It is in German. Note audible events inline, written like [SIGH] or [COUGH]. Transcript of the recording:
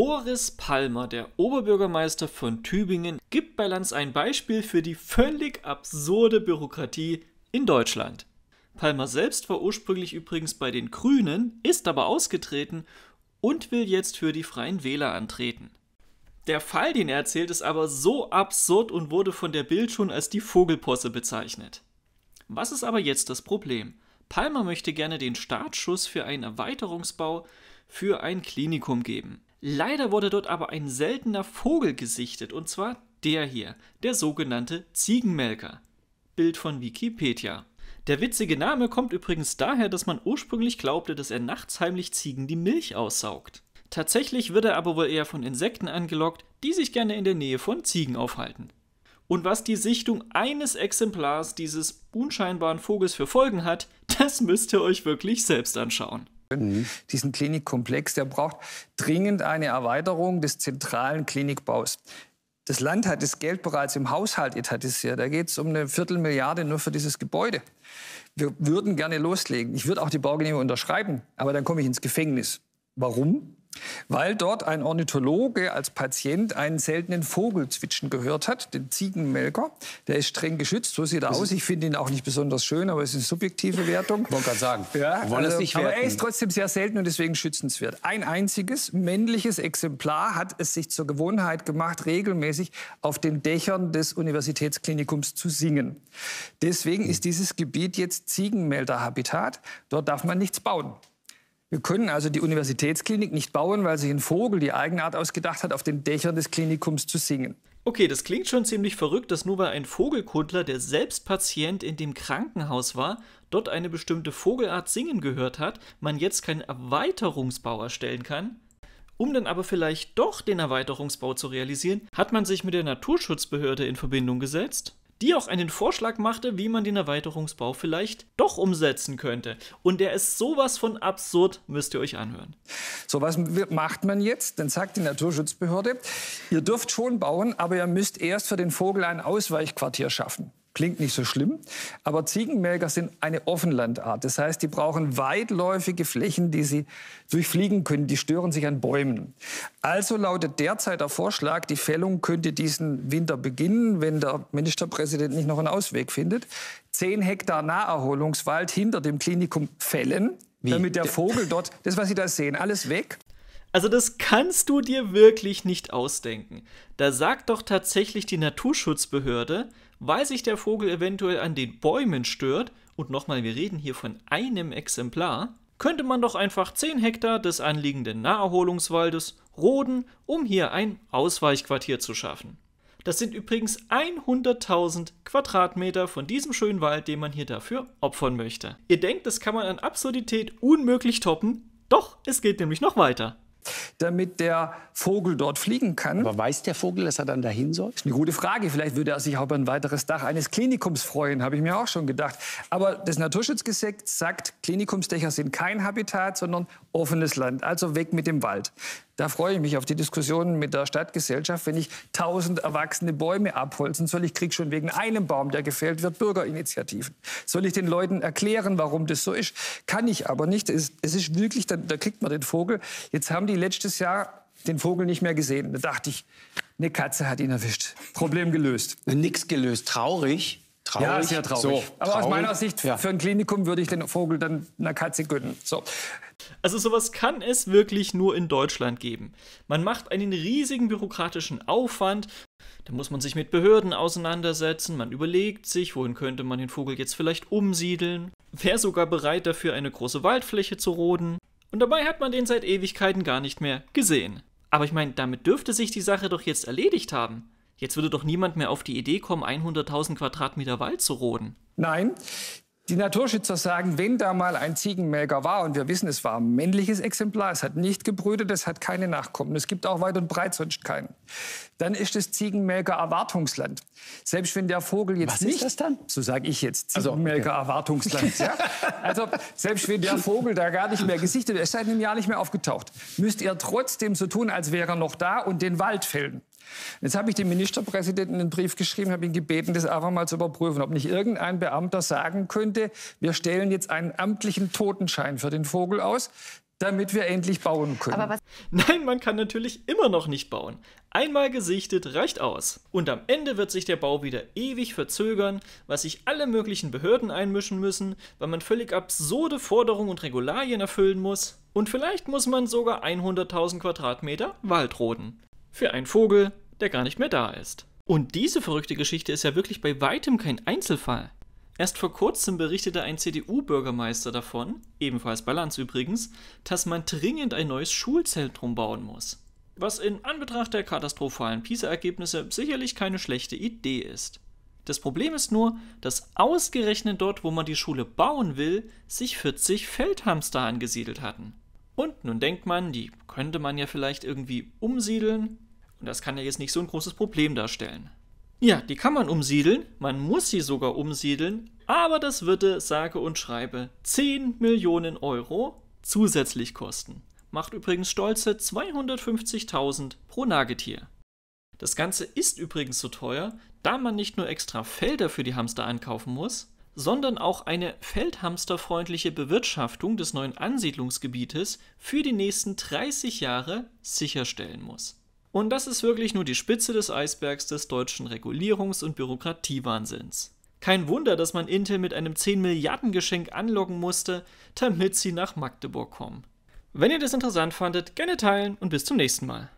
Boris Palmer, der Oberbürgermeister von Tübingen, gibt bei Lanz ein Beispiel für die völlig absurde Bürokratie in Deutschland. Palmer selbst war ursprünglich übrigens bei den Grünen, ist aber ausgetreten und will jetzt für die Freien Wähler antreten. Der Fall, den er erzählt, ist aber so absurd und wurde von der Bild schon als die Vogelposse bezeichnet. Was ist aber jetzt das Problem? Palmer möchte gerne den Startschuss für einen Erweiterungsbau für ein Klinikum geben. Leider wurde dort aber ein seltener Vogel gesichtet, und zwar der hier, der sogenannte Ziegenmelker. Bild von Wikipedia. Der witzige Name kommt übrigens daher, dass man ursprünglich glaubte, dass er nachts heimlich Ziegen die Milch aussaugt. Tatsächlich wird er aber wohl eher von Insekten angelockt, die sich gerne in der Nähe von Ziegen aufhalten. Und was die Sichtung eines Exemplars dieses unscheinbaren Vogels für Folgen hat, [LAUGHS] das müsst ihr euch wirklich selbst anschauen mhm. diesen Klinikkomplex, der braucht dringend eine Erweiterung des zentralen Klinikbaus. Das Land hat das Geld bereits im Haushalt etatisiert. Da geht es um eine Viertelmilliarde nur für dieses Gebäude. Wir würden gerne loslegen. Ich würde auch die Baugenehmigung unterschreiben, aber dann komme ich ins Gefängnis. Warum? Weil dort ein Ornithologe als Patient einen seltenen Vogel zwitschen gehört hat, den Ziegenmelker. Der ist streng geschützt, so sieht er aus. Ich finde ihn auch nicht besonders schön, aber es ist eine subjektive Wertung. Ich Wollte gerade sagen, ja, wollen also, es nicht werten. Aber er ist trotzdem sehr selten und deswegen schützenswert. Ein einziges männliches Exemplar hat es sich zur Gewohnheit gemacht, regelmäßig auf den Dächern des Universitätsklinikums zu singen. Deswegen ist dieses Gebiet jetzt Ziegenmelderhabitat. Dort darf man nichts bauen. Wir können also die Universitätsklinik nicht bauen, weil sich ein Vogel die Eigenart ausgedacht hat, auf den Dächern des Klinikums zu singen. Okay, das klingt schon ziemlich verrückt, dass nur weil ein Vogelkundler, der selbst Patient in dem Krankenhaus war, dort eine bestimmte Vogelart singen gehört hat, man jetzt keinen Erweiterungsbau erstellen kann. Um dann aber vielleicht doch den Erweiterungsbau zu realisieren, hat man sich mit der Naturschutzbehörde in Verbindung gesetzt die auch einen Vorschlag machte, wie man den Erweiterungsbau vielleicht doch umsetzen könnte. Und der ist sowas von absurd, müsst ihr euch anhören. So, was macht man jetzt? Dann sagt die Naturschutzbehörde, ihr dürft schon bauen, aber ihr müsst erst für den Vogel ein Ausweichquartier schaffen. Klingt nicht so schlimm. Aber Ziegenmelker sind eine Offenlandart. Das heißt, die brauchen weitläufige Flächen, die sie durchfliegen können. Die stören sich an Bäumen. Also lautet derzeit der Vorschlag, die Fällung könnte diesen Winter beginnen, wenn der Ministerpräsident nicht noch einen Ausweg findet. Zehn Hektar Naherholungswald hinter dem Klinikum fällen, Wie? damit der Vogel dort, das was Sie da sehen, alles weg. Also das kannst du dir wirklich nicht ausdenken. Da sagt doch tatsächlich die Naturschutzbehörde, weil sich der Vogel eventuell an den Bäumen stört, und nochmal, wir reden hier von einem Exemplar, könnte man doch einfach 10 Hektar des anliegenden Naherholungswaldes roden, um hier ein Ausweichquartier zu schaffen. Das sind übrigens 100.000 Quadratmeter von diesem schönen Wald, den man hier dafür opfern möchte. Ihr denkt, das kann man an Absurdität unmöglich toppen, doch es geht nämlich noch weiter damit der Vogel dort fliegen kann. Aber weiß der Vogel, dass er dann dahin soll? Das Ist eine gute Frage. Vielleicht würde er sich auch über ein weiteres Dach eines Klinikums freuen, habe ich mir auch schon gedacht. Aber das Naturschutzgesetz sagt, Klinikumsdächer sind kein Habitat, sondern offenes Land. Also weg mit dem Wald. Da freue ich mich auf die Diskussionen mit der Stadtgesellschaft. Wenn ich tausend erwachsene Bäume abholzen soll, ich kriege schon wegen einem Baum, der gefällt wird, Bürgerinitiativen. Soll ich den Leuten erklären, warum das so ist? Kann ich aber nicht. Es ist wirklich, da, da kriegt man den Vogel. Jetzt haben die letztes Jahr den Vogel nicht mehr gesehen. Da dachte ich, eine Katze hat ihn erwischt. Problem gelöst. Nix gelöst. Traurig. Traurig. Ja, sehr traurig. So, Aber aus meiner Sicht, ja. für ein Klinikum würde ich den Vogel dann einer Katze gönnen. So. Also sowas kann es wirklich nur in Deutschland geben. Man macht einen riesigen bürokratischen Aufwand, da muss man sich mit Behörden auseinandersetzen, man überlegt sich, wohin könnte man den Vogel jetzt vielleicht umsiedeln, wäre sogar bereit dafür eine große Waldfläche zu roden, und dabei hat man den seit Ewigkeiten gar nicht mehr gesehen. Aber ich meine, damit dürfte sich die Sache doch jetzt erledigt haben. Jetzt würde doch niemand mehr auf die Idee kommen, 100.000 Quadratmeter Wald zu roden. Nein, die Naturschützer sagen, wenn da mal ein Ziegenmelker war, und wir wissen, es war ein männliches Exemplar, es hat nicht gebrütet, es hat keine Nachkommen, es gibt auch weit und breit sonst keinen, dann ist das Ziegenmelker Erwartungsland. Selbst wenn der Vogel jetzt Was nicht... Was ist das dann? So sage ich jetzt, Ziegenmelker also, okay. Erwartungsland. ja? [LAUGHS] Also selbst wenn der Vogel da gar nicht mehr gesichtet ist, seit einem Jahr nicht mehr aufgetaucht, müsst ihr trotzdem so tun, als wäre er noch da und den Wald fällen. Jetzt habe ich dem Ministerpräsidenten einen Brief geschrieben, habe ihn gebeten, das einfach mal zu überprüfen, ob nicht irgendein Beamter sagen könnte, wir stellen jetzt einen amtlichen Totenschein für den Vogel aus, damit wir endlich bauen können. Nein, man kann natürlich immer noch nicht bauen. Einmal gesichtet reicht aus. Und am Ende wird sich der Bau wieder ewig verzögern, was sich alle möglichen Behörden einmischen müssen, weil man völlig absurde Forderungen und Regularien erfüllen muss. Und vielleicht muss man sogar 100.000 Quadratmeter Wald roden für einen Vogel, der gar nicht mehr da ist. Und diese verrückte Geschichte ist ja wirklich bei weitem kein Einzelfall. Erst vor kurzem berichtete ein CDU-Bürgermeister davon, ebenfalls bei Lanz übrigens, dass man dringend ein neues Schulzentrum bauen muss. Was in Anbetracht der katastrophalen PISA-Ergebnisse sicherlich keine schlechte Idee ist. Das Problem ist nur, dass ausgerechnet dort, wo man die Schule bauen will, sich 40 Feldhamster angesiedelt hatten. Und nun denkt man, die könnte man ja vielleicht irgendwie umsiedeln. Und das kann ja jetzt nicht so ein großes Problem darstellen. Ja, die kann man umsiedeln, man muss sie sogar umsiedeln, aber das würde sage und schreibe 10 Millionen Euro zusätzlich kosten. Macht übrigens stolze 250.000 pro Nagetier. Das Ganze ist übrigens so teuer, da man nicht nur extra Felder für die Hamster ankaufen muss, sondern auch eine feldhamsterfreundliche Bewirtschaftung des neuen Ansiedlungsgebietes für die nächsten 30 Jahre sicherstellen muss. Und das ist wirklich nur die Spitze des Eisbergs des deutschen Regulierungs- und Bürokratiewahnsinns. Kein Wunder, dass man Intel mit einem 10 Milliarden Geschenk anlocken musste, damit sie nach Magdeburg kommen. Wenn ihr das interessant fandet, gerne teilen und bis zum nächsten Mal.